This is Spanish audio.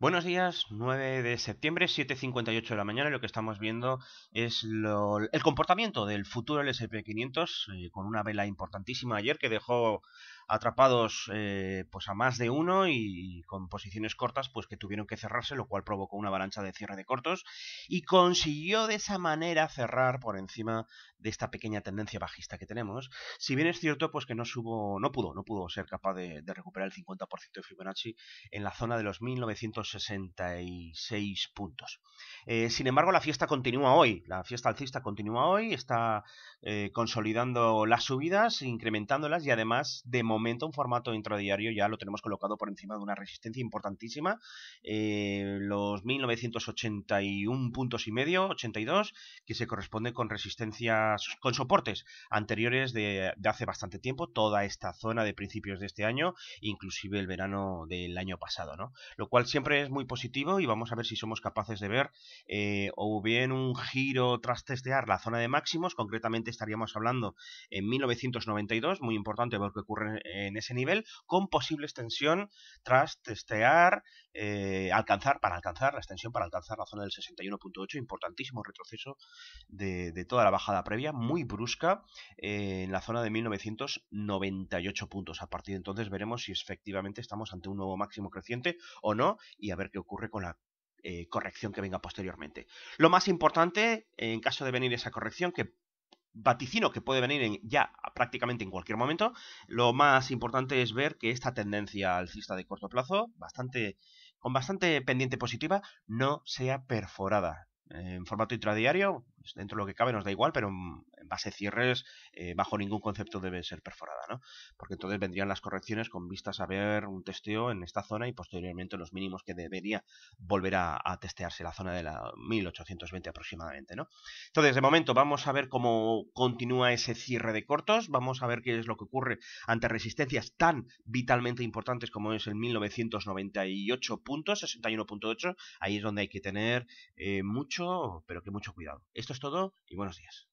Buenos días, 9 de septiembre, 7.58 de la mañana. Lo que estamos viendo es el comportamiento del futuro del SP500 eh, con una vela importantísima ayer que dejó atrapados eh, pues a más de uno y con posiciones cortas pues que tuvieron que cerrarse, lo cual provocó una avalancha de cierre de cortos y consiguió de esa manera cerrar por encima de esta pequeña tendencia bajista que tenemos. Si bien es cierto pues que no subo, no pudo, no pudo ser capaz de, recuperar el 50% de Fibonacci en la zona de los 1966 puntos. Eh, sin embargo, la fiesta continúa hoy, la fiesta alcista continúa hoy, está eh, consolidando las subidas, incrementándolas y además de momento un formato intradiario ya lo tenemos colocado por encima de una resistencia importantísima, eh, los 1981 puntos y medio, 82, que se corresponde con resistencias, con soportes anteriores de, hace bastante tiempo, toda esta zona de principios de este año, inclusive el verano del año pasado, ¿no? Lo cual siempre es muy positivo y vamos a ver si somos capaces de ver eh, o bien un giro tras testear la zona de máximos, concretamente estaríamos hablando en 1992, muy importante porque ocurre en ese nivel con posible extensión tras testear, eh, alcanzar, para alcanzar, la extensión para alcanzar la zona del 61.8, importantísimo retroceso de, toda la bajada previa, muy brusca, eh, en la zona de 1998 puntos. A partir de entonces veremos si efectivamente estamos ante un nuevo máximo creciente o no y a ver qué ocurre con la eh, corrección que venga posteriormente. Lo más importante, en caso de venir esa corrección, que vaticino que puede venir ya prácticamente en cualquier momento, lo más importante es ver que esta tendencia alcista de corto plazo, bastante, con bastante pendiente positiva, no sea perforada. En formato intradiario, pues, dentro de lo que cabe nos da igual, pero mm, base cierres eh, bajo ningún concepto debe ser perforada, ¿no? Porque entonces vendrían las correcciones con vistas a ver un testeo en esta zona y posteriormente los mínimos que debería volver a, testearse la zona de la 1820 aproximadamente, ¿no? Entonces, de momento vamos a ver cómo continúa ese cierre de cortos, vamos a ver qué es lo que ocurre ante resistencias tan vitalmente importantes como es el 1998.61.8, ahí es donde hay que tener eh, mucho, pero que mucho cuidado. Esto es todo y buenos días.